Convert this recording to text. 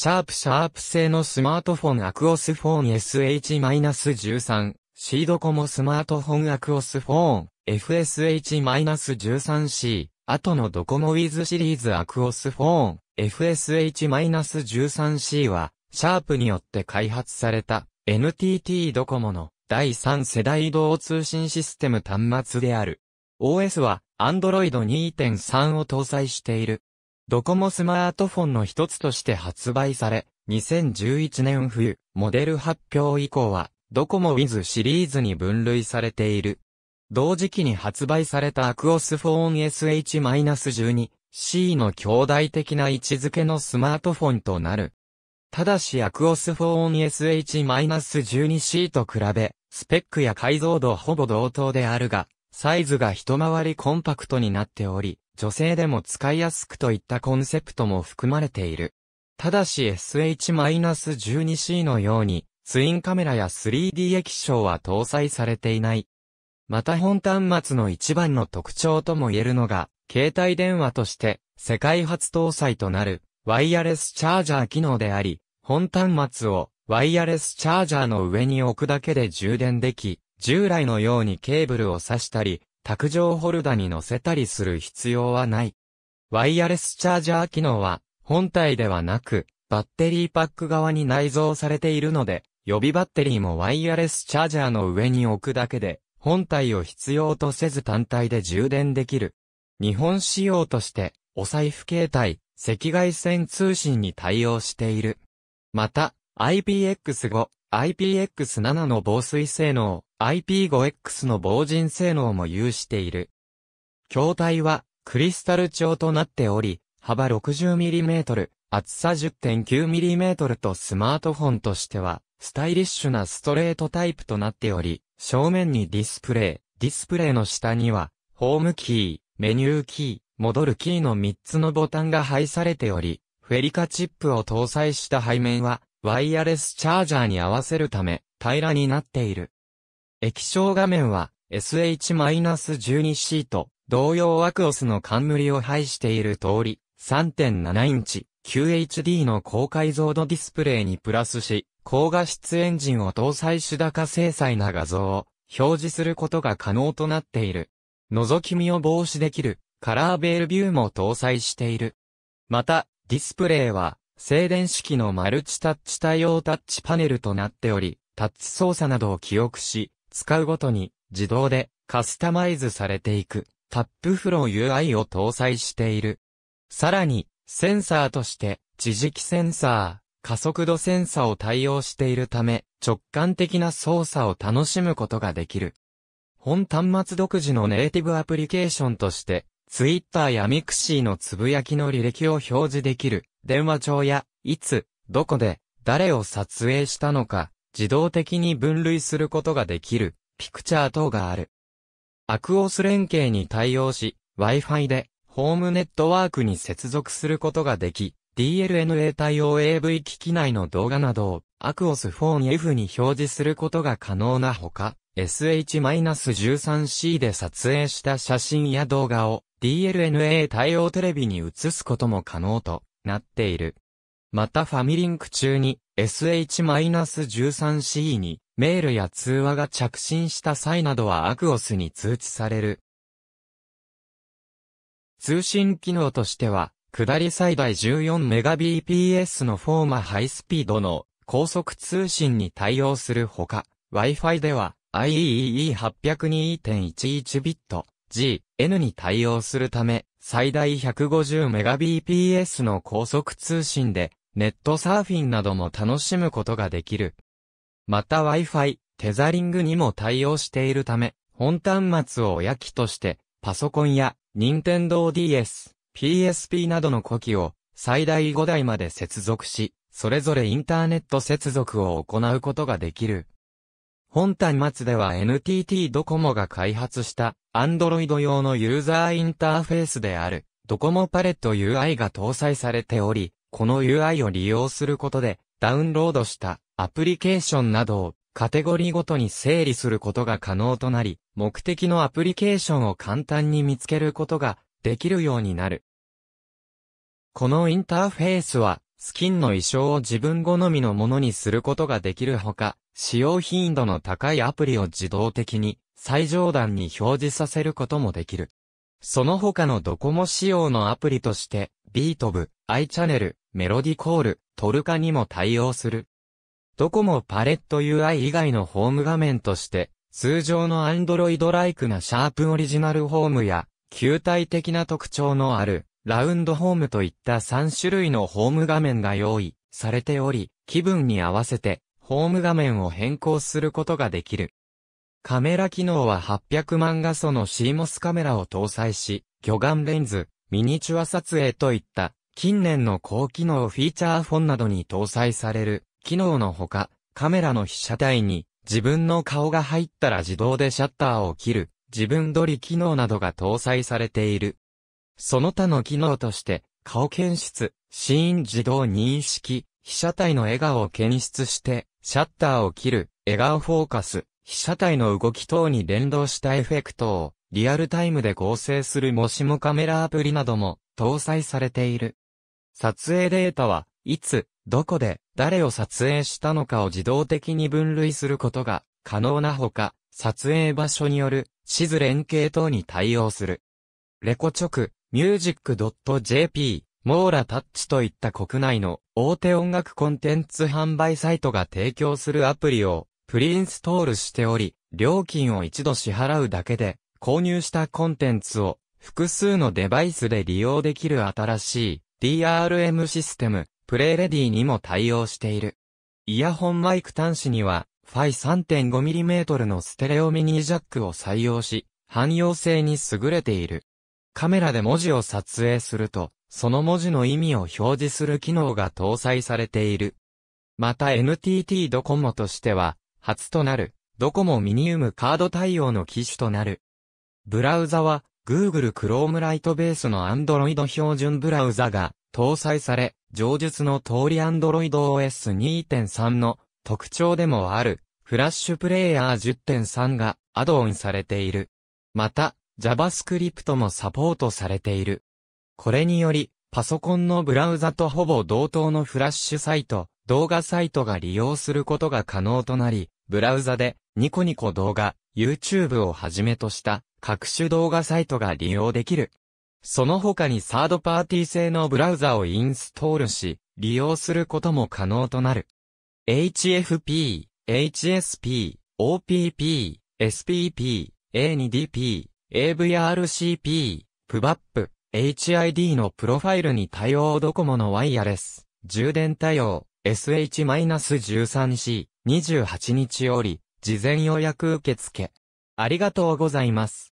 シャープシャープ製のスマートフォンアクオスフォン SH-13、シードコモスマートフォンアクオスフォン FSH-13C、後のドコモウィズシリーズアクオスフォン FSH-13C は、シャープによって開発された NTT ドコモの第3世代移動通信システム端末である。OS は Android 2.3を搭載している。ドコモスマートフォンの一つとして発売され、2011年冬、モデル発表以降は、ドコモ Wiz シリーズに分類されている。同時期に発売されたアクオスフォーン SH-12、C の兄弟的な位置づけのスマートフォンとなる。ただしアクオスフォーン SH-12C と比べ、スペックや解像度ほぼ同等であるが、サイズが一回りコンパクトになっており、女性でも使いやすくといったコンセプトも含まれている。ただし SH-12C のように、ツインカメラや 3D 液晶は搭載されていない。また本端末の一番の特徴とも言えるのが、携帯電話として世界初搭載となるワイヤレスチャージャー機能であり、本端末をワイヤレスチャージャーの上に置くだけで充電でき、従来のようにケーブルを挿したり、卓上ホルダに乗せたりする必要はない。ワイヤレスチャージャー機能は、本体ではなく、バッテリーパック側に内蔵されているので、予備バッテリーもワイヤレスチャージャーの上に置くだけで、本体を必要とせず単体で充電できる。日本仕様として、お財布携帯、赤外線通信に対応している。また、IPX5、IPX7 の防水性能、IP5X の防塵性能も有している。筐体はクリスタル調となっており、幅 60mm、厚さ 10.9mm とスマートフォンとしては、スタイリッシュなストレートタイプとなっており、正面にディスプレイ、ディスプレイの下には、ホームキー、メニューキー、戻るキーの3つのボタンが配されており、フェリカチップを搭載した背面は、ワイヤレスチャージャーに合わせるため、平らになっている。液晶画面は SH-12 c と同様アクオスの冠を配している通り、3.7インチ QHD の高解像度ディスプレイにプラスし、高画質エンジンを搭載し高精細な画像を表示することが可能となっている。覗き見を防止できるカラーベールビューも搭載している。また、ディスプレイは静電式のマルチタッチ対応タッチパネルとなっており、タッチ操作などを記憶し、使うごとに自動でカスタマイズされていくタップフロー UI を搭載している。さらに、センサーとして地磁気センサー、加速度センサーを対応しているため、直感的な操作を楽しむことができる。本端末独自のネイティブアプリケーションとして、Twitter や Mixi のつぶやきの履歴を表示できる、電話帳や、いつ、どこで、誰を撮影したのか、自動的に分類することができる、ピクチャー等がある。アクオス連携に対応し、Wi-Fi で、ホームネットワークに接続することができ、DLNA 対応 AV 機器内の動画などを、アクオス 4F に表示することが可能なほか、SH-13C で撮影した写真や動画を DLNA 対応テレビに映すことも可能となっている。またファミリンク中に SH-13CE にメールや通話が着信した際などはアクオスに通知される。通信機能としては、下り最大 14Mbps のフォーマハイスピードの高速通信に対応するほか、Wi-Fi では IEEE802.11bit G、N に対応するため、最大 150Mbps の高速通信でネットサーフィンなども楽しむことができる。また Wi-Fi、テザリングにも対応しているため、本端末を親機として、パソコンや、Nintendo DS、PSP などの古機を、最大5台まで接続し、それぞれインターネット接続を行うことができる。本端末では NTT ドコモが開発した Android 用のユーザーインターフェースであるドコモパレット UI が搭載されており、この UI を利用することで、ダウンロードしたアプリケーションなどをカテゴリごとに整理することが可能となり、目的のアプリケーションを簡単に見つけることができるようになる。このインターフェースは、スキンの衣装を自分好みのものにすることができるほか、使用頻度の高いアプリを自動的に最上段に表示させることもできる。その他のドコモ仕様のアプリとして、ビートブ、アイチャンネル、メロディコール、トルカにも対応する。ドコモパレット UI 以外のホーム画面として、通常の Android ライクなシャープオリジナルホームや、球体的な特徴のある、ラウンドホームといった3種類のホーム画面が用意されており、気分に合わせて、ホーム画面を変更することができる。カメラ機能は800万画素の CMOS カメラを搭載し、魚眼レンズ、ミニチュア撮影といった近年の高機能フィーチャーフォンなどに搭載される機能のほか、カメラの被写体に自分の顔が入ったら自動でシャッターを切る自分撮り機能などが搭載されている。その他の機能として、顔検出、シーン自動認識、被写体の笑顔を検出して、シャッターを切る、笑顔フォーカス、被写体の動き等に連動したエフェクトを、リアルタイムで合成するもしもカメラアプリなども、搭載されている。撮影データは、いつ、どこで、誰を撮影したのかを自動的に分類することが可能なほか、撮影場所による地図連携等に対応する。レコチョク、music.jp、モーラタッチといった国内の大手音楽コンテンツ販売サイトが提供するアプリをプリインストールしており、料金を一度支払うだけで購入したコンテンツを複数のデバイスで利用できる新しい DRM システム、プレイレディにも対応している。イヤホンマイク端子には、ファイ 3.5mm のステレオミニジャックを採用し、汎用性に優れている。カメラで文字を撮影すると、その文字の意味を表示する機能が搭載されている。また NTT ドコモとしては、初となる、ドコモミニウムカード対応の機種となる。ブラウザは、Google Chrome ライトベースの Android 標準ブラウザが搭載され、上述の通り Android OS 2.3の特徴でもあるフラッシュプレイヤー10.3がアドオンされている。また、JavaScript もサポートされている。これにより、パソコンのブラウザとほぼ同等のフラッシュサイト、動画サイトが利用することが可能となり、ブラウザでニコニコ動画、YouTube をはじめとした各種動画サイトが利用できる。その他にサードパーティー製のブラウザをインストールし、利用することも可能となる。HFP、HSP、OPP、SPP、A2DP、AVRCP、p b a p HID のプロファイルに対応ドコモのワイヤレス、充電対応、SH-13C、28日より、事前予約受付。ありがとうございます。